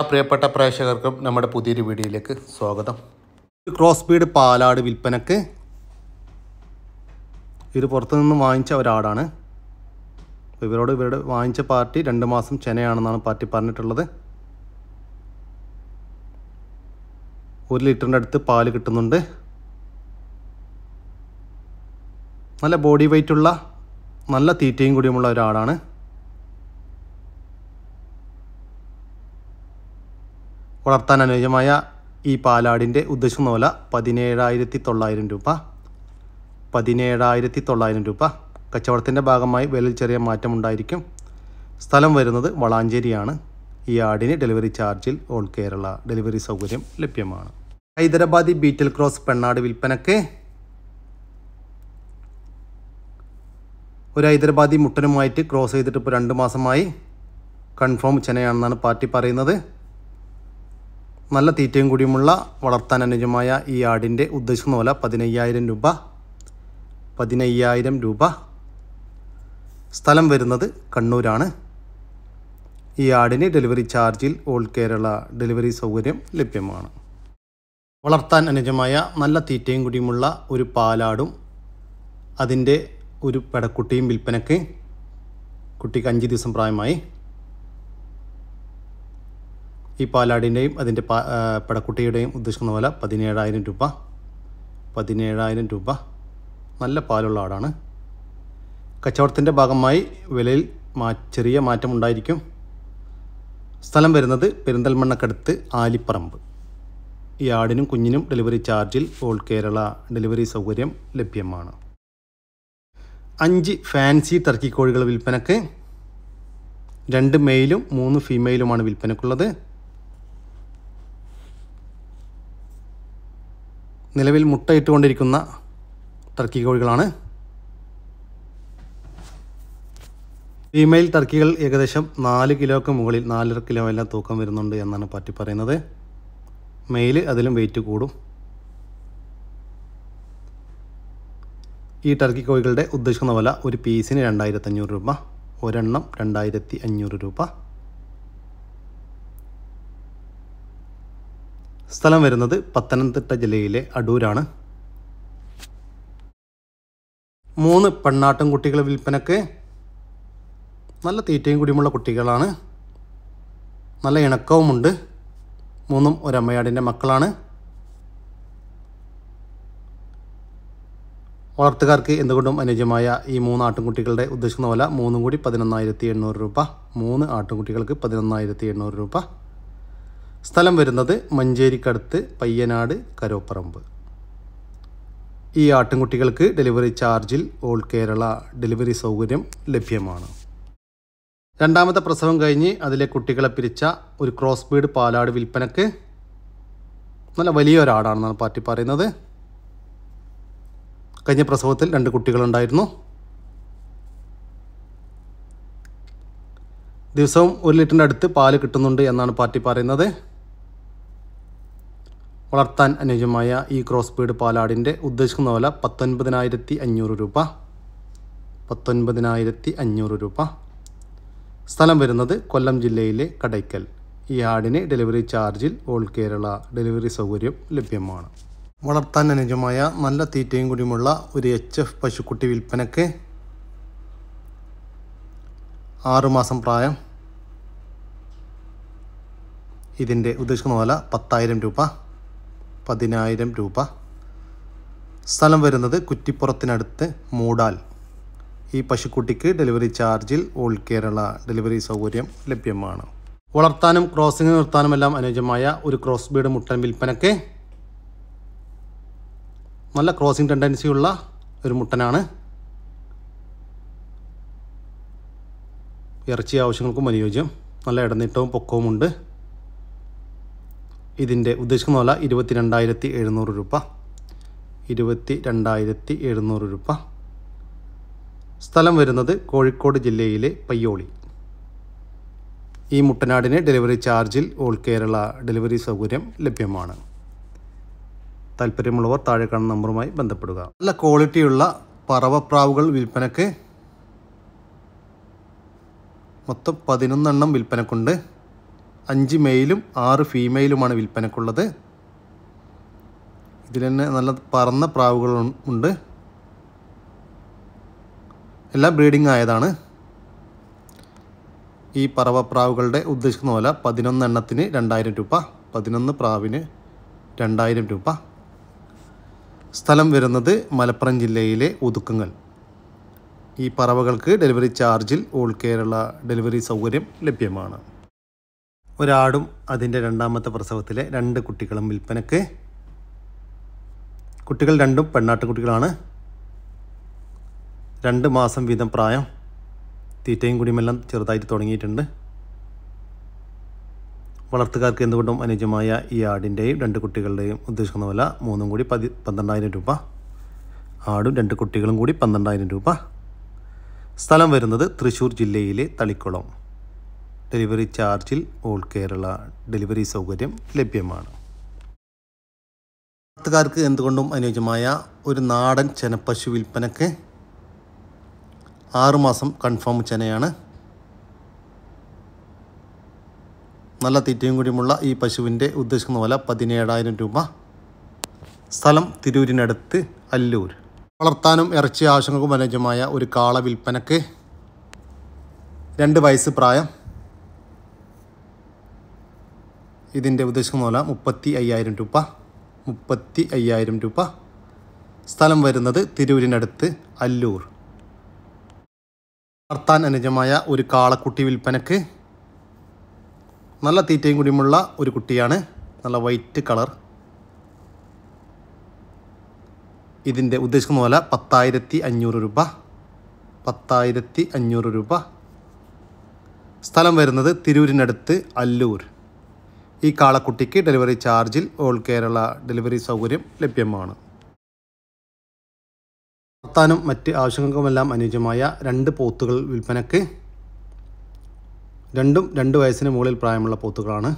ആ പ്രിയപ്പെട്ട പ്രേക്ഷകർക്കും നമ്മുടെ പുതിയൊരു വീഡിയോയിലേക്ക് സ്വാഗതം ക്രോസ് ബീഡ് പാലാട് വിൽപ്പനക്ക് ഇവർ പുറത്തുനിന്ന് വാങ്ങിച്ച ഒരാടാണ് ഇവരോട് ഇവരുടെ വാങ്ങിച്ച പാർട്ടി രണ്ട് മാസം ചെനയാണെന്നാണ് പാർട്ടി പറഞ്ഞിട്ടുള്ളത് ഒരു ലിറ്ററിൻ്റെ അടുത്ത് പാല് കിട്ടുന്നുണ്ട് നല്ല ബോഡി വെയ്റ്റുള്ള നല്ല തീറ്റയും കൂടിയുമുള്ള ഒരാടാണ് വളർത്താൻ അനുയോജ്യമായ ഈ പാലാടിൻ്റെ ഉദ്ദേശം നോല പതിനേഴായിരത്തി തൊള്ളായിരം രൂപ പതിനേഴായിരത്തി തൊള്ളായിരം രൂപ കച്ചവടത്തിൻ്റെ ഭാഗമായി വിലയിൽ ചെറിയ മാറ്റമുണ്ടായിരിക്കും സ്ഥലം വരുന്നത് വളാഞ്ചേരിയാണ് ഈ ആടിന് ഡെലിവറി ചാർജിൽ ഓൾ കേരള ഡെലിവറി സൗകര്യം ലഭ്യമാണ് ഹൈദരാബാദി ബീറ്റൽ ക്രോസ് പെണ്ണാട് വിൽപ്പനക്ക് ഒരു ഹൈദരാബാദി മുട്ടനുമായിട്ട് ക്രോസ് ചെയ്തിട്ട് ഇപ്പോൾ രണ്ട് മാസമായി കൺഫേം ചെനയാണെന്നാണ് പാർട്ടി പറയുന്നത് നല്ല തീറ്റയും കൂടിയുമുള്ള വളർത്താൻ അനുജമായ ഈ ആടിൻ്റെ ഉദ്ദേശിക്കുന്ന പോലെ പതിനയ്യായിരം രൂപ പതിനയ്യായിരം രൂപ സ്ഥലം വരുന്നത് കണ്ണൂരാണ് ഈ ആടിന് ഡെലിവറി ചാർജിൽ ഓൾ കേരള ഡെലിവറി സൗകര്യം ലഭ്യമാണ് വളർത്താൻ അനുജമായ നല്ല തീറ്റയും കൂടിയുമുള്ള ഒരു പാലാടും അതിൻ്റെ ഒരു പെടക്കുട്ടിയും വിൽപ്പനയ്ക്ക് കുട്ടിക്ക് അഞ്ച് ദിവസം പ്രായമായി ഈ പാലാടിൻ്റെയും അതിൻ്റെ പടക്കുട്ടിയുടെയും ഉദ്ദേശിക്കുന്ന പോലെ പതിനേഴായിരം രൂപ പതിനേഴായിരം രൂപ നല്ല പാലുള്ള ആടാണ് കച്ചവടത്തിൻ്റെ ഭാഗമായി വിലയിൽ മാ ചെറിയ മാറ്റമുണ്ടായിരിക്കും സ്ഥലം വരുന്നത് പെരിന്തൽമണ്ണക്കടുത്ത് ആലിപ്പറമ്പ് ഈ ആടിനും കുഞ്ഞിനും ഡെലിവറി ചാർജിൽ ഓൾ കേരള ഡെലിവറി സൗകര്യം ലഭ്യമാണ് അഞ്ച് ഫാൻസി ടർക്കി കോഴികൾ വിൽപ്പനക്ക് രണ്ട് മെയിലും മൂന്ന് ഫീമെയിലുമാണ് വിൽപ്പനക്കുള്ളത് നിലവിൽ മുട്ടയിട്ടുകൊണ്ടിരിക്കുന്ന ടർക്കി കോഴികളാണ് ഫീമെയിൽ ടർക്കികൾ ഏകദേശം നാല് കിലോക്ക് മുകളിൽ നാലര കിലോ എല്ലാം തൂക്കം വരുന്നുണ്ട് എന്നാണ് പറ്റി പറയുന്നത് മെയിൽ അതിലും വെയിറ്റ് കൂടും ഈ ടർക്കി കോഴികളുടെ ഉദ്ദേശിക്കുന്ന വില ഒരു പീസിന് അഞ്ഞൂറ് രൂപ ഒരെണ്ണം രണ്ടായിരത്തി അഞ്ഞൂറ് രൂപ സ്ഥലം വരുന്നത് പത്തനംതിട്ട ജില്ലയിലെ അടൂരാണ് മൂന്ന് പെണ്ണാട്ടും കുട്ടികൾ വിൽപ്പനക്ക് നല്ല തീറ്റയും കുടിയുമുള്ള കുട്ടികളാണ് നല്ല ഇണക്കവുമുണ്ട് മൂന്നും ഒരമ്മയാടിൻ്റെ മക്കളാണ് വളർത്തുകാർക്ക് എന്തുകൊണ്ടും അനുയോജ്യമായ ഈ മൂന്ന് ആട്ടുംകുട്ടികളുടെ ഉദ്ദേശിക്കുന്ന വില മൂന്നും കൂടി പതിനൊന്നായിരത്തി എണ്ണൂറ് രൂപ മൂന്ന് ആട്ടുംകുട്ടികൾക്ക് പതിനൊന്നായിരത്തി എണ്ണൂറ് രൂപ സ്ഥലം വരുന്നത് മഞ്ചേരിക്കടുത്ത് പയ്യനാട് കരോപ്പറമ്പ് ഈ ആട്ടിൻകുട്ടികൾക്ക് ഡെലിവറി ചാർജിൽ ഓൾ കേരള ഡെലിവറി സൗകര്യം ലഭ്യമാണ് രണ്ടാമത്തെ പ്രസവം കഴിഞ്ഞ് അതിലെ കുട്ടികളെ പിരിച്ച ഒരു ക്രോസ് ബീഡ് പാലാട് വിൽപ്പനക്ക് നല്ല വലിയൊരാടാണെന്നാണ് പാർട്ടി പറയുന്നത് കഴിഞ്ഞ പ്രസവത്തിൽ രണ്ട് കുട്ടികളുണ്ടായിരുന്നു ദിവസവും ഒരു ലിറ്ററിൻ്റെ അടുത്ത് പാല് കിട്ടുന്നുണ്ട് എന്നാണ് പാർട്ടി പറയുന്നത് വളർത്താൻ അനുയോജ്യമായ ഈ ക്രോസ് ബീഡ് പാലാടിൻ്റെ ഉദ്ദേശിക്കുന്ന വില പത്തൊൻപതിനായിരത്തി അഞ്ഞൂറ് രൂപ പത്തൊൻപതിനായിരത്തി അഞ്ഞൂറ് രൂപ സ്ഥലം വരുന്നത് കൊല്ലം ജില്ലയിലെ കടയ്ക്കൽ ഈ ആടിന് ഡെലിവറി ചാർജിൽ ഓൾ കേരള ഡെലിവറി സൗകര്യം ലഭ്യമാണ് വളർത്താൻ അനുജമായ നല്ല തീറ്റയും കൂടിയുമുള്ള ഒരു എച്ച് എഫ് പശുക്കുട്ടി വിൽപ്പനക്ക് ആറുമാസം പ്രായം ഇതിൻ്റെ ഉദ്ദേശിക്കുന്ന വില പത്തായിരം രൂപ പതിനായിരം രൂപ സ്ഥലം വരുന്നത് കുറ്റിപ്പുറത്തിനടുത്ത് മൂടാൽ ഈ പശുക്കുട്ടിക്ക് ഡെലിവറി ചാർജിൽ ഓൾ കേരള ഡെലിവറി സൗകര്യം ലഭ്യമാണ് വളർത്താനും ക്രോസിംഗ് നിർത്താനുമെല്ലാം അനുയോജ്യമായ ഒരു ക്രോസ് ബീഡ് മുട്ടൻ വിൽപ്പനക്ക് നല്ല ക്രോസിംഗ് ടെൻഡൻസിയുള്ള ഒരു മുട്ടനാണ് ഇറച്ചി ആവശ്യങ്ങൾക്കും അനുയോജ്യം നല്ല ഇടനീട്ടവും പൊക്കവുമുണ്ട് ഇതിൻ്റെ ഉദ്ദേശിക്കുന്ന വില രണ്ടായിരത്തി എഴുന്നൂറ് രൂപ ഇരുപത്തി രണ്ടായിരത്തി എഴുന്നൂറ് രൂപ സ്ഥലം വരുന്നത് കോഴിക്കോട് ജില്ലയിലെ പയ്യോളി ഈ മുട്ടനാടിന് ഡെലിവറി ചാർജിൽ ഓൾ കേരള ഡെലിവറി സൗകര്യം ലഭ്യമാണ് താല്പര്യമുള്ളവർ താഴെ കാണുന്ന നമ്പറുമായി ബന്ധപ്പെടുക നല്ല ക്വാളിറ്റിയുള്ള പറവപ്രാവുകൾ വിൽപ്പനക്ക് മൊത്തം പതിനൊന്നെണ്ണം വിൽപ്പനക്കുണ്ട് അഞ്ച് മെയിലും ആറ് ഫീമെയിലുമാണ് വിൽപ്പനക്കുള്ളത് ഇതിൽ തന്നെ നല്ല പറന്ന പ്രാവുകൾ ഉണ്ട് എല്ലാം ബ്രീഡിംഗ് ആയതാണ് ഈ പറവ പ്രാവുകളുടെ ഉദ്ദേശിക്കുന്ന പോലെ പതിനൊന്ന് എണ്ണത്തിന് രണ്ടായിരം രൂപ പതിനൊന്ന് പ്രാവിന് രണ്ടായിരം രൂപ സ്ഥലം വരുന്നത് മലപ്പുറം ജില്ലയിലെ ഒതുക്കുങ്ങൽ ഈ പറവകൾക്ക് ഡെലിവറി ചാർജിൽ ഓൾ കേരള ഡെലിവറി സൗകര്യം ലഭ്യമാണ് ഒരാടും അതിൻ്റെ രണ്ടാമത്തെ പ്രസവത്തിലെ രണ്ട് കുട്ടികളും വിൽപ്പനക്ക് കുട്ടികൾ രണ്ടും പെണ്ണാട്ടുകുട്ടികളാണ് രണ്ട് മാസം വീതം പ്രായം തീറ്റയും കുടിയുമെല്ലാം ചെറുതായിട്ട് തുടങ്ങിയിട്ടുണ്ട് വളർത്തുകാർക്ക് എന്തുകൊണ്ടും അനുയോജ്യമായ ഈ ആടിൻ്റെയും രണ്ട് കുട്ടികളുടെയും ഉദ്ദേശിക്കുന്ന വില മൂന്നും കൂടി പതി പന്ത്രണ്ടായിരം രൂപ ആടും രണ്ട് കുട്ടികളും കൂടി പന്ത്രണ്ടായിരം രൂപ സ്ഥലം വരുന്നത് തൃശ്ശൂർ ജില്ലയിലെ തളിക്കുളം ഡെലിവറി ചാർജിൽ ഓൾ കേരള ഡെലിവറി സൗകര്യം ലഭ്യമാണ് നാട്ടുകാർക്ക് എന്തുകൊണ്ടും അനുയോജ്യമായ ഒരു നാടൻ ചെനപ്പശു വിൽപ്പനക്ക് ആറുമാസം കൺഫേം ചെനയാണ് നല്ല തീറ്റയും കൂടിയുമുള്ള ഈ പശുവിൻ്റെ ഉദ്ദേശിക്കുന്ന വില പതിനേഴായിരം രൂപ സ്ഥലം തിരൂരിനടുത്ത് അല്ലൂർ വളർത്താനും ഇറച്ചി ആവശ്യങ്ങൾക്കും അനുയോജ്യമായ ഒരു കാള വിൽപ്പനക്ക് രണ്ട് വയസ്സ് പ്രായം ഇതിൻ്റെ ഉദ്ദേശം പോലെ മുപ്പത്തി അയ്യായിരം രൂപ മുപ്പത്തി അയ്യായിരം രൂപ സ്ഥലം വരുന്നത് തിരൂരിനടുത്ത് അല്ലൂർ വളർത്താൻ അനുജമായ ഒരു കാളക്കുട്ടി വിൽപ്പനക്ക് നല്ല തീറ്റയും കുടിയുമുള്ള ഒരു കുട്ടിയാണ് നല്ല വൈറ്റ് കളർ ഇതിൻ്റെ ഉദ്ദേശിക്കുന്ന പോലെ പത്തായിരത്തി അഞ്ഞൂറ് രൂപ പത്തായിരത്തി അഞ്ഞൂറ് രൂപ സ്ഥലം വരുന്നത് തിരൂരിനടുത്ത് അല്ലൂർ ഈ കാളക്കുട്ടിക്ക് ഡെലിവറി ചാർജിൽ ഓൾ കേരള ഡെലിവറി സൗകര്യം ലഭ്യമാണ് വളർത്താനും മറ്റ് ആവശ്യങ്ങൾക്കുമെല്ലാം അനുയോജ്യമായ രണ്ട് പോത്തുകൾ വിൽപ്പനക്ക് രണ്ടും രണ്ട് വയസ്സിന് മുകളിൽ പ്രായമുള്ള പോത്തുകളാണ്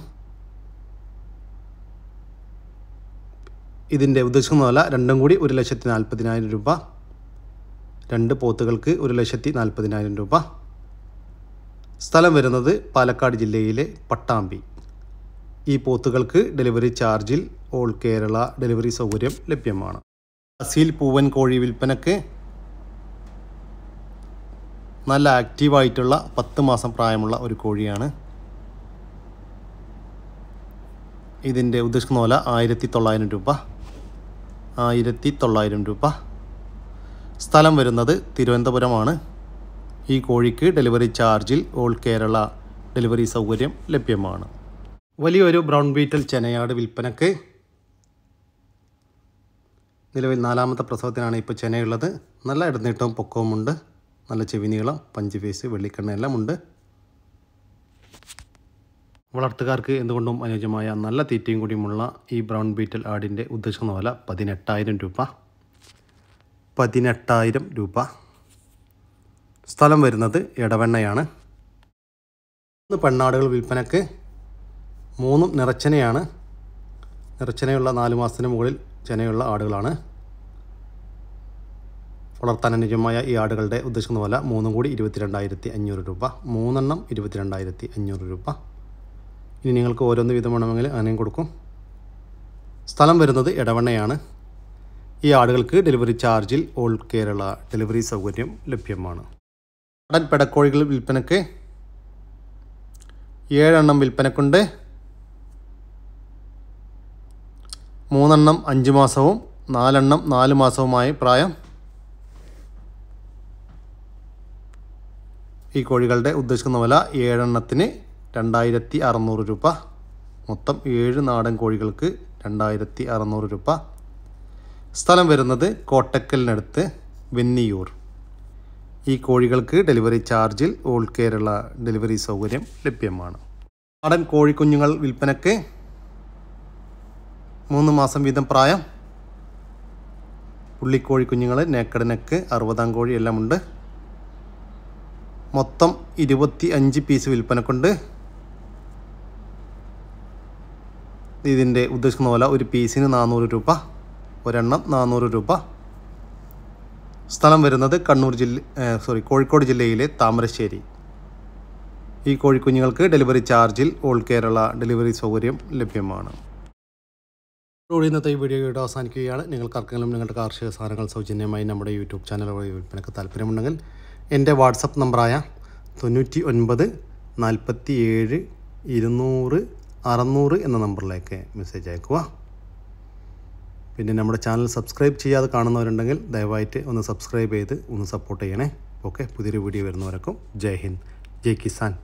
ഇതിൻ്റെ ഉദ്ദേശിക്കുന്ന രണ്ടും കൂടി ഒരു ലക്ഷത്തി നാൽപ്പതിനായിരം രൂപ രണ്ട് പോത്തുകൾക്ക് ഒരു ലക്ഷത്തി നാൽപ്പതിനായിരം രൂപ സ്ഥലം വരുന്നത് പാലക്കാട് ജില്ലയിലെ പട്ടാമ്പി ഈ പോത്തുകൾക്ക് ഡെലിവറി ചാർജിൽ ഓൾ കേരള ഡെലിവറി സൗകര്യം ലഭ്യമാണ് അസീൽ പൂവൻ കോഴി വിൽപ്പനക്ക് നല്ല ആക്റ്റീവായിട്ടുള്ള പത്ത് മാസം പ്രായമുള്ള ഒരു കോഴിയാണ് ഇതിൻ്റെ ഉദ്ദേശിക്കുന്ന പോലെ ആയിരത്തി തൊള്ളായിരം രൂപ ആയിരത്തി തൊള്ളായിരം രൂപ സ്ഥലം വരുന്നത് തിരുവനന്തപുരമാണ് ഈ കോഴിക്ക് ഡെലിവറി ചാർജിൽ ഓൾ കേരള ഡെലിവറി സൗകര്യം ലഭ്യമാണ് വലിയൊരു ബ്രൗൺ ബീറ്റൽ ചെനയാട് വിൽപ്പനക്ക് നിലവിൽ നാലാമത്തെ പ്രസവത്തിനാണ് ഇപ്പോൾ ചെനയുള്ളത് നല്ല ഇടനീട്ടവും പൊക്കവുമുണ്ട് നല്ല ചെവിനീളം പഞ്ച് ഫേസ് വെള്ളിക്കണ്ണ എല്ലാം ഉണ്ട് വളർത്തുകാർക്ക് എന്തുകൊണ്ടും അനുയോജ്യമായ നല്ല തീറ്റയും കൂടിയുമുള്ള ഈ ബ്രൗൺ ബീറ്റൽ ആടിൻ്റെ ഉദ്ദേശിക്കുന്ന വില പതിനെട്ടായിരം രൂപ പതിനെട്ടായിരം രൂപ സ്ഥലം വരുന്നത് ഇടവെണ്ണയാണ് പെണ്ണാടുകൾ വിൽപ്പനക്ക് മൂന്നും നിറച്ചനയാണ് നിറച്ചനയുള്ള നാല് മാസത്തിന് മുകളിൽ ചെനയുള്ള ആടുകളാണ് വളർത്താൻ അനുജമായ ഈ ആടുകളുടെ ഉദ്ദേശിക്കുന്ന പോലെ മൂന്നും കൂടി ഇരുപത്തിരണ്ടായിരത്തി അഞ്ഞൂറ് രൂപ മൂന്നെണ്ണം ഇരുപത്തിരണ്ടായിരത്തി അഞ്ഞൂറ് രൂപ ഇനി നിങ്ങൾക്ക് ഓരോന്ന് വീതം വേണമെങ്കിൽ അങ്ങനെയും കൊടുക്കും സ്ഥലം വരുന്നത് ഇടവണ്ണയാണ് ഈ ആടുകൾക്ക് ഡെലിവറി ചാർജിൽ ഓൾ കേരള ഡെലിവറി സൗകര്യം ലഭ്യമാണ് നടൻ പെടക്കോഴികൾ വിൽപ്പനയ്ക്ക് ഏഴെണ്ണം വിൽപ്പനക്കുണ്ട് മൂന്നെണ്ണം അഞ്ച് മാസവും നാലെണ്ണം നാല് മാസവുമായി പ്രായം ഈ കോഴികളുടെ ഉദ്ദേശിക്കുന്ന വില ഏഴെണ്ണത്തിന് രണ്ടായിരത്തി അറുന്നൂറ് രൂപ മൊത്തം ഏഴ് നാടൻ കോഴികൾക്ക് രണ്ടായിരത്തി അറുന്നൂറ് രൂപ സ്ഥലം വരുന്നത് കോട്ടക്കലിനടുത്ത് വെന്നിയൂർ ഈ കോഴികൾക്ക് ഡെലിവറി ചാർജിൽ ഓൾ കേരള ഡെലിവറി സൗകര്യം ലഭ്യമാണ് നാടൻ കോഴിക്കുഞ്ഞുങ്ങൾ വിൽപ്പനയ്ക്ക് മൂന്ന് മാസം വീതം പ്രായം പുള്ളിക്കോഴി കുഞ്ഞുങ്ങൾ നേക്കട് നെക്ക് അറുപതാം കോഴി എല്ലാം ഉണ്ട് മൊത്തം ഇരുപത്തി അഞ്ച് പീസ് വിൽപ്പനക്കുണ്ട് ഇതിൻ്റെ ഉദ്ദേശിക്കുന്ന പോലെ ഒരു പീസിന് നാനൂറ് രൂപ ഒരെണ്ണം നാനൂറ് രൂപ സ്ഥലം വരുന്നത് കണ്ണൂർ ജില്ല സോറി കോഴിക്കോട് ജില്ലയിലെ താമരശ്ശേരി ഈ കോഴിക്കുഞ്ഞുങ്ങൾക്ക് ഡെലിവറി ചാർജിൽ ഓൾ കേരള ഡെലിവറി സൗകര്യം ലഭ്യമാണ് ഇവിടെ ഇന്നത്തെ ഈ വീഡിയോ വീഡിയോ അവസാനിക്കുകയാണ് നിങ്ങൾക്കാർക്കെങ്കിലും നിങ്ങളുടെ കാർഷിക സാധനങ്ങൾ സൗജന്യമായി നമ്മുടെ യൂട്യൂബ് ചാനൽ വഴി വിൽപ്പനക്ക് താല്പര്യമുണ്ടെങ്കിൽ എൻ്റെ വാട്സപ്പ് നമ്പറായ തൊണ്ണൂറ്റി ഒൻപത് നാൽപ്പത്തി ഏഴ് ഇരുന്നൂറ് അറുന്നൂറ് എന്ന നമ്പറിലേക്ക് മെസ്സേജ് അയക്കുക പിന്നെ നമ്മുടെ ചാനൽ സബ്സ്ക്രൈബ് ചെയ്യാതെ കാണുന്നവരുണ്ടെങ്കിൽ ദയവായിട്ട് ഒന്ന് സബ്സ്ക്രൈബ് ചെയ്ത് ഒന്ന് സപ്പോർട്ട് ചെയ്യണേ ഓക്കെ പുതിയൊരു വീഡിയോ വരുന്നവരൊക്കെ ജയ് ഹിന്ദ് ജയ് കിസാൻ